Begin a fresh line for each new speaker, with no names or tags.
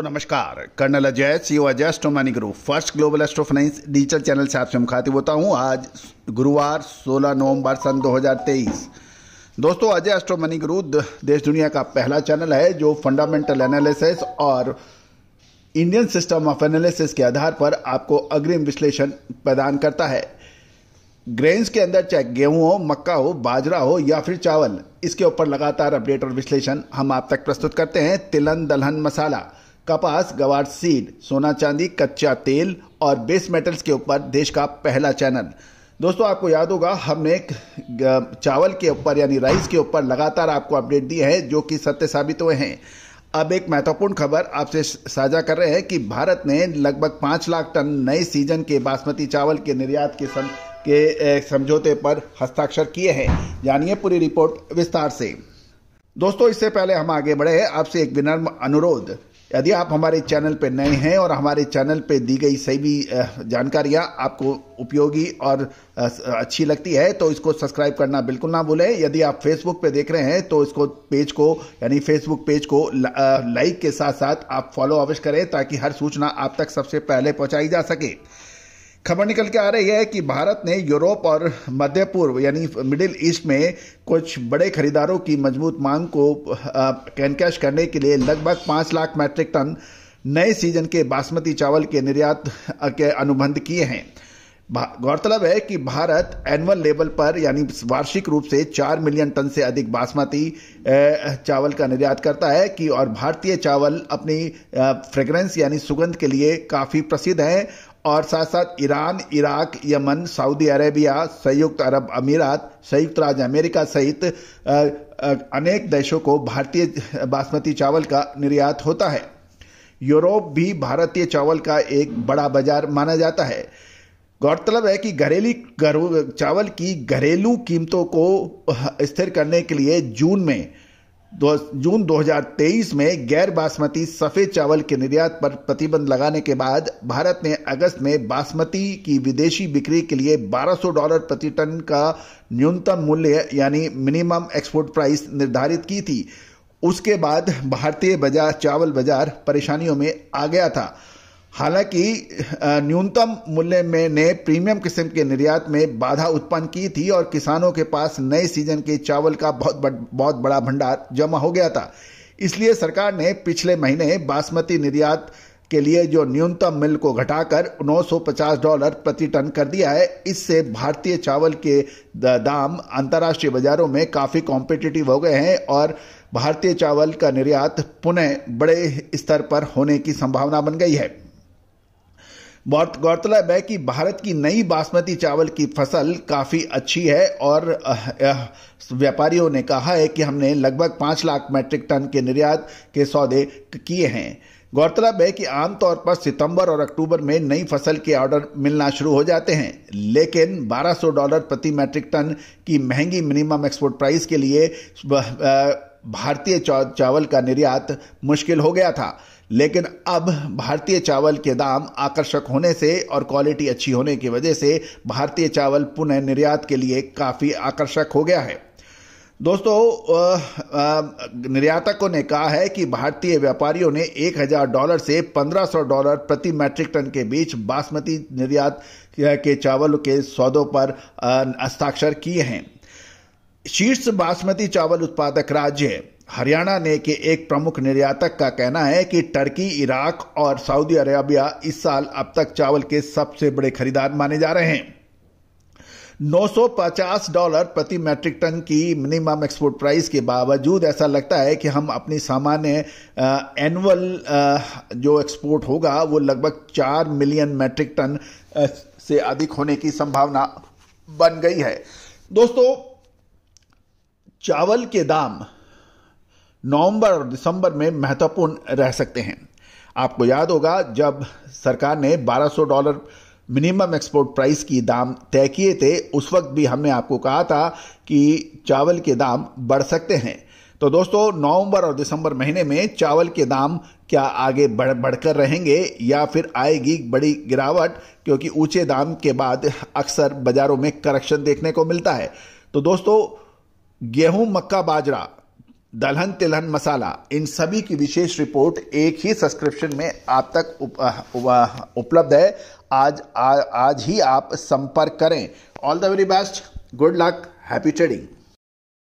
को नमस्कार colonel Ajay C O e Ajay Astromoney group first global astro finance digital channel से आपसे मुखातिब होता हूं आज गुरुवार 16 नवंबर सन 2023 दोस्तों अजय एस्ट्रो मनी गुरु देश दुनिया का पहला चैनल है जो फंडामेंटल एनालिसिस और इंडियन सिस्टम ऑफ एनालिसिस के आधार पर आपको अग्रिम विश्लेषण प्रदान करता है ग्रेन्स के अंदर चाहे गेहूं हो मक्का हो बाजरा हो या फिर चावल इसके ऊपर लगातार अपडेट और विश्लेषण हम आप तक प्रस्तुत करते हैं तिलन दलहन मसाला कपास गवार सीड सोना चांदी कच्चा तेल और बेस मेटल्स के ऊपर देश का पहला चैनल दोस्तों आपको याद होगा हमने चावल के ऊपर यानी राइस के ऊपर लगातार आपको अपडेट दिए हैं जो कि सत्य साबित हुए हैं अब एक महत्वपूर्ण खबर आपसे साझा कर रहे हैं कि भारत ने लगभग पाँच लाख टन नए सीजन के बासमती चावल के निर्यात के सम, के समझौते पर हस्ताक्षर किए हैं जानिए पूरी रिपोर्ट विस्तार से दोस्तों इससे पहले हम आगे बढ़े आपसे एक विनम्र अनुरोध यदि आप हमारे चैनल पर नए हैं और हमारे चैनल पर दी गई सही भी जानकारियाँ आपको उपयोगी और अच्छी लगती है तो इसको सब्सक्राइब करना बिल्कुल ना भूलें यदि आप फेसबुक पर देख रहे हैं तो इसको पेज को यानी फेसबुक पेज को लाइक के साथ साथ आप फॉलो अवश्य करें ताकि हर सूचना आप तक सबसे पहले पहुंचाई जा सके खबर निकल के आ रही है कि भारत ने यूरोप और मध्य पूर्व यानी मिडिल ईस्ट में कुछ बड़े खरीदारों की मजबूत मांग को कैनकैश करने के लिए लगभग पाँच लाख मैट्रिक टन नए सीजन के बासमती चावल के निर्यात के अनुबंध किए हैं गौरतलब है कि भारत एनुअल लेवल पर यानी वार्षिक रूप से चार मिलियन टन से अधिक बासमती चावल का निर्यात करता है कि और भारतीय चावल अपनी फ्रेग्रेंस यानी सुगंध के लिए काफ़ी प्रसिद्ध हैं और साथ साथ Iran Iraq Yemen Saudi Arabia संयुक्त अरब अमीरात संयुक्त राज्य अमेरिका सहित अनेक देशों को भारतीय बासमती चावल का निर्यात होता है यूरोप भी भारतीय चावल का एक बड़ा बाजार माना जाता है गौरतलब है कि घरेली चावल की घरेलू कीमतों को स्थिर करने के लिए जून में जून 2023 में गैर बासमती सफेद चावल के निर्यात पर प्रतिबंध लगाने के बाद भारत ने अगस्त में बासमती की विदेशी बिक्री के लिए 1200 डॉलर प्रति टन का न्यूनतम मूल्य यानी मिनिमम एक्सपोर्ट प्राइस निर्धारित की थी उसके बाद भारतीय बाजार चावल बाजार परेशानियों में आ गया था हालांकि न्यूनतम मूल्य में ने प्रीमियम किस्म के निर्यात में बाधा उत्पन्न की थी और किसानों के पास नए सीजन के चावल का बहुत बड़, बहुत बड़ा भंडार जमा हो गया था इसलिए सरकार ने पिछले महीने बासमती निर्यात के लिए जो न्यूनतम मिल को घटाकर 950 डॉलर प्रति टन कर दिया है इससे भारतीय चावल के दाम अंतर्राष्ट्रीय बाजारों में काफ़ी कॉम्पिटिटिव हो गए हैं और भारतीय चावल का निर्यात पुनः बड़े स्तर पर होने की संभावना बन गई है गौरतलब है कि भारत की नई बासमती चावल की फसल काफ़ी अच्छी है और व्यापारियों ने कहा है कि हमने लगभग पांच लाख मैट्रिक टन के निर्यात के सौदे किए हैं गौरतलब है कि आमतौर पर सितंबर और अक्टूबर में नई फसल के ऑर्डर मिलना शुरू हो जाते हैं लेकिन 1200 डॉलर प्रति मैट्रिक टन की महंगी मिनिमम एक्सपोर्ट प्राइस के लिए भारतीय चावल का निर्यात मुश्किल हो गया था लेकिन अब भारतीय चावल के दाम आकर्षक होने से और क्वालिटी अच्छी होने की वजह से भारतीय चावल पुनः निर्यात के लिए काफ़ी आकर्षक हो गया है दोस्तों निर्यातकों ने कहा है कि भारतीय व्यापारियों ने 1000 डॉलर से 1500 डॉलर प्रति मैट्रिक टन के बीच बासमती निर्यात के चावल के सौदों पर हस्ताक्षर किए हैं शीर्ष बासमती चावल उत्पादक राज्य हरियाणा ने के एक प्रमुख निर्यातक का कहना है कि टर्की इराक और सऊदी अरेबिया इस साल अब तक चावल के सबसे बड़े खरीदार माने जा रहे हैं 950 डॉलर प्रति मैट्रिक टन की मिनिमम एक्सपोर्ट प्राइस के बावजूद ऐसा लगता है कि हम अपनी सामान्य एनुअल जो एक्सपोर्ट होगा वो लगभग चार मिलियन मैट्रिक टन से अधिक होने की संभावना बन गई है दोस्तों चावल के दाम नवंबर और दिसंबर में महत्वपूर्ण रह सकते हैं आपको याद होगा जब सरकार ने 1200 डॉलर मिनिमम एक्सपोर्ट प्राइस की दाम तय किए थे उस वक्त भी हमने आपको कहा था कि चावल के दाम बढ़ सकते हैं तो दोस्तों नवंबर और दिसंबर महीने में चावल के दाम क्या आगे बढ़ बढ़कर रहेंगे या फिर आएगी बड़ी गिरावट क्योंकि ऊंचे दाम के बाद अक्सर बाज़ारों में करेक्शन देखने को मिलता है तो दोस्तों गेहूं मक्का बाजरा दलहन तिलहन मसाला इन सभी की विशेष रिपोर्ट एक ही सब्सक्रिप्शन में आप तक उपलब्ध है आज आ, आज ही आप संपर्क करें all the very best good luck happy trading